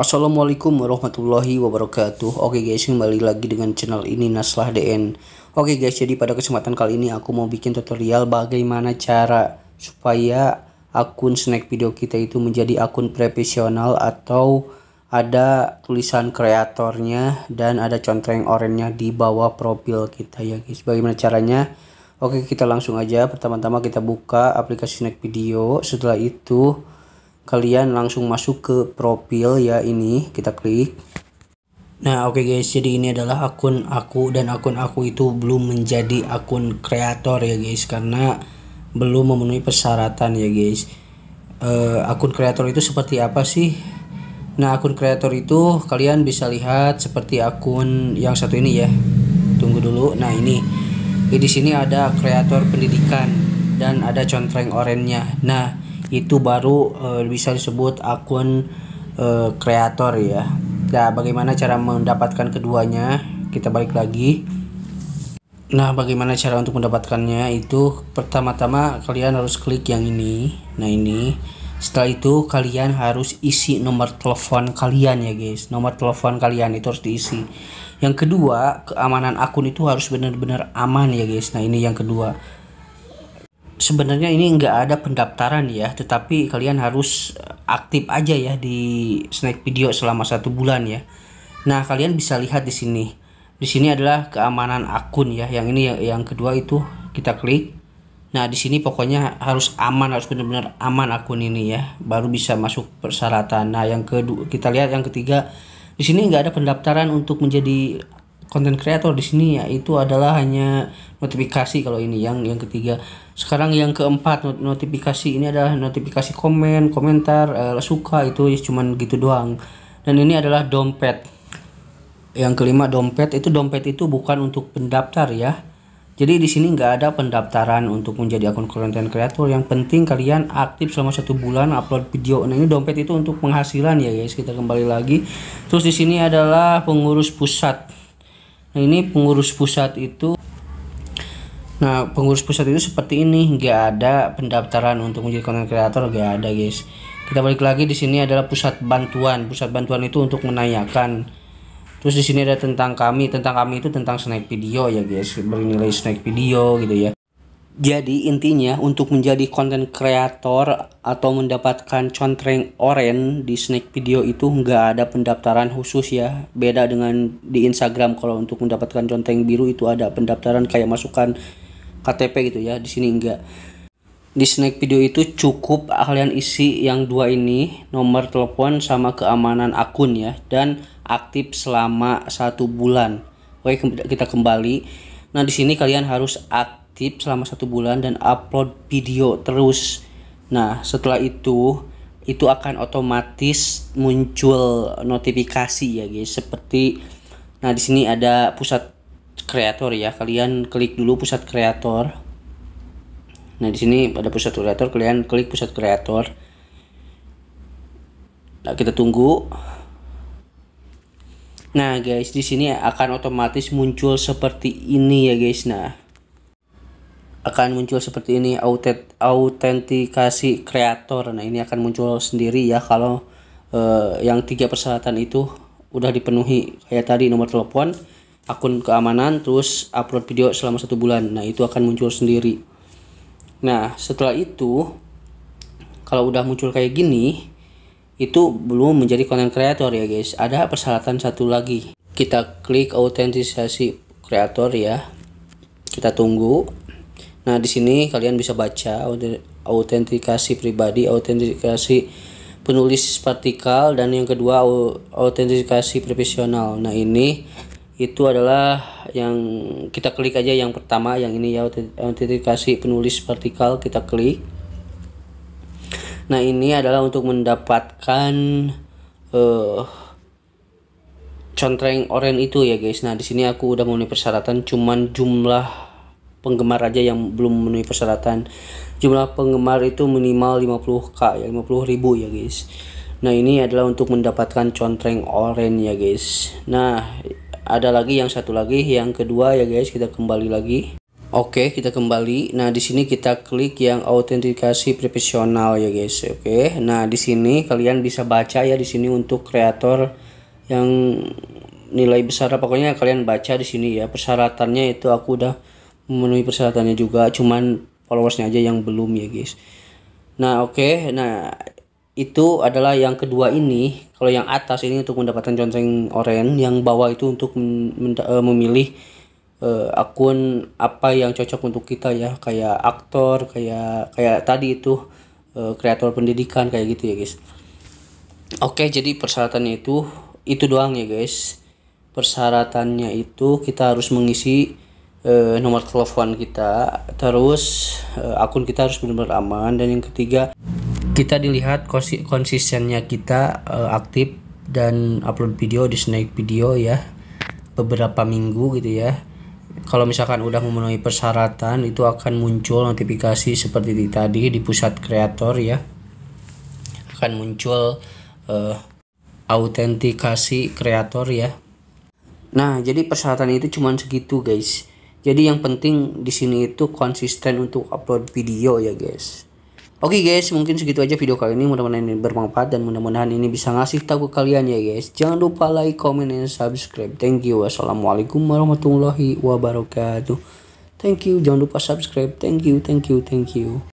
Assalamualaikum warahmatullahi wabarakatuh Oke guys kembali lagi dengan channel ini Naslah DN Oke guys jadi pada kesempatan kali ini aku mau bikin tutorial bagaimana cara Supaya akun snack video kita itu menjadi akun profesional atau ada tulisan kreatornya dan ada contoh orangnya di bawah profil kita ya guys bagaimana caranya Oke kita langsung aja pertama-tama kita buka aplikasi snack video setelah itu kalian langsung masuk ke profil ya ini kita klik Nah oke okay guys jadi ini adalah akun aku dan akun aku itu belum menjadi akun kreator ya guys karena belum memenuhi persyaratan ya guys uh, akun kreator itu seperti apa sih Nah akun kreator itu kalian bisa lihat seperti akun yang satu ini ya tunggu dulu nah ini di sini ada kreator pendidikan dan ada contreng orennya nah itu baru uh, bisa disebut akun eh, kreator ya. Nah, bagaimana cara mendapatkan keduanya? Kita balik lagi. Nah, bagaimana cara untuk mendapatkannya? Itu pertama-tama kalian harus klik yang ini. Nah, ini. Setelah itu kalian harus isi nomor telepon kalian ya guys. Nomor telepon kalian itu harus diisi. Yang kedua, keamanan akun itu harus benar-benar aman ya guys. Nah, ini yang kedua sebenarnya ini nggak ada pendaftaran ya tetapi kalian harus eh, aktif aja ya di snack video selama satu bulan ya nah kalian bisa lihat di sini di sini adalah keamanan akun ya yang ini ya, yang kedua itu kita klik Nah, di sini pokoknya harus aman, harus benar-benar aman akun ini ya, baru bisa masuk persyaratan. Nah, yang kedua kita lihat yang ketiga, di sini nggak ada pendaftaran untuk menjadi konten kreator di sini ya itu adalah hanya notifikasi kalau ini yang yang ketiga sekarang yang keempat notifikasi ini adalah notifikasi komen komentar uh, suka itu ya cuman gitu doang dan ini adalah dompet yang kelima dompet itu dompet itu bukan untuk pendaftar ya jadi di sini nggak ada pendaftaran untuk menjadi akun konten kreator. Yang penting kalian aktif selama satu bulan upload video. Nah ini dompet itu untuk penghasilan ya guys. Kita kembali lagi. Terus di sini adalah pengurus pusat Nah ini pengurus pusat itu Nah pengurus pusat itu seperti ini nggak ada pendaftaran untuk menjadi konten kreator nggak ada guys kita balik lagi di sini adalah pusat bantuan pusat bantuan itu untuk menanyakan terus di sini ada tentang kami tentang kami itu tentang snack video ya guys bernilai snack video gitu ya jadi intinya untuk menjadi konten kreator atau mendapatkan contreng oren di snack video itu nggak ada pendaftaran khusus ya. Beda dengan di Instagram kalau untuk mendapatkan contreng biru itu ada pendaftaran kayak masukkan KTP gitu ya. Di sini enggak. Di snack video itu cukup kalian isi yang dua ini, nomor telepon sama keamanan akun ya dan aktif selama satu bulan. Oke kita kembali. Nah di sini kalian harus aktif aktif selama satu bulan dan upload video terus. Nah, setelah itu itu akan otomatis muncul notifikasi ya guys seperti nah di sini ada pusat kreator ya kalian klik dulu pusat kreator nah di sini pada pusat kreator kalian klik pusat kreator nah kita tunggu nah guys di sini akan otomatis muncul seperti ini ya guys nah akan muncul seperti ini autet autentikasi kreator nah ini akan muncul sendiri ya kalau eh, yang tiga persyaratan itu udah dipenuhi kayak tadi nomor telepon akun keamanan terus upload video selama satu bulan nah itu akan muncul sendiri nah setelah itu kalau udah muncul kayak gini itu belum menjadi konten kreator ya guys ada persyaratan satu lagi kita klik autentisasi kreator ya kita tunggu Nah, di sini kalian bisa baca autentikasi pribadi, autentikasi penulis partikel dan yang kedua autentikasi profesional. Nah, ini itu adalah yang kita klik aja yang pertama yang ini ya autentikasi penulis partikel kita klik. Nah, ini adalah untuk mendapatkan uh, contreng oren itu ya guys. Nah, di sini aku udah memenuhi persyaratan cuman jumlah penggemar aja yang belum memenuhi persyaratan jumlah penggemar itu minimal 50k ya 50 ribu ya guys nah ini adalah untuk mendapatkan contreng orange ya guys nah ada lagi yang satu lagi yang kedua ya guys kita kembali lagi Oke, okay, kita kembali. Nah, di sini kita klik yang autentikasi profesional ya, guys. Oke. Okay. Nah, di sini kalian bisa baca ya di sini untuk kreator yang nilai besar pokoknya kalian baca di sini ya. Persyaratannya itu aku udah memenuhi persyaratannya juga cuman followersnya aja yang belum ya guys nah oke okay. nah itu adalah yang kedua ini kalau yang atas ini untuk mendapatkan lonceng oranye yang bawah itu untuk eh, memilih uh, akun apa yang cocok untuk kita ya kayak aktor kayak kayak tadi itu uh, kreator pendidikan kayak gitu ya guys oke jadi persyaratannya itu itu doang ya guys persyaratannya itu kita harus mengisi uh, nomor telepon kita terus uh, akun kita harus benar-benar aman dan yang ketiga kita dilihat konsistennya kita uh, aktif dan upload video di Snake Video ya beberapa minggu gitu ya kalau misalkan udah memenuhi persyaratan itu akan muncul notifikasi seperti di tadi di pusat kreator ya akan muncul uh, autentikasi kreator ya nah jadi persyaratan itu cuma segitu guys jadi yang penting di sini itu konsisten untuk upload video ya guys. Oke okay guys, mungkin segitu aja video kali ini. Mudah-mudahan ini bermanfaat dan mudah-mudahan ini bisa ngasih tahu ke kalian ya guys. Jangan lupa like, comment, dan subscribe. Thank you. Wassalamualaikum warahmatullahi wabarakatuh. Thank you. Jangan lupa subscribe. Thank you, thank you, thank you.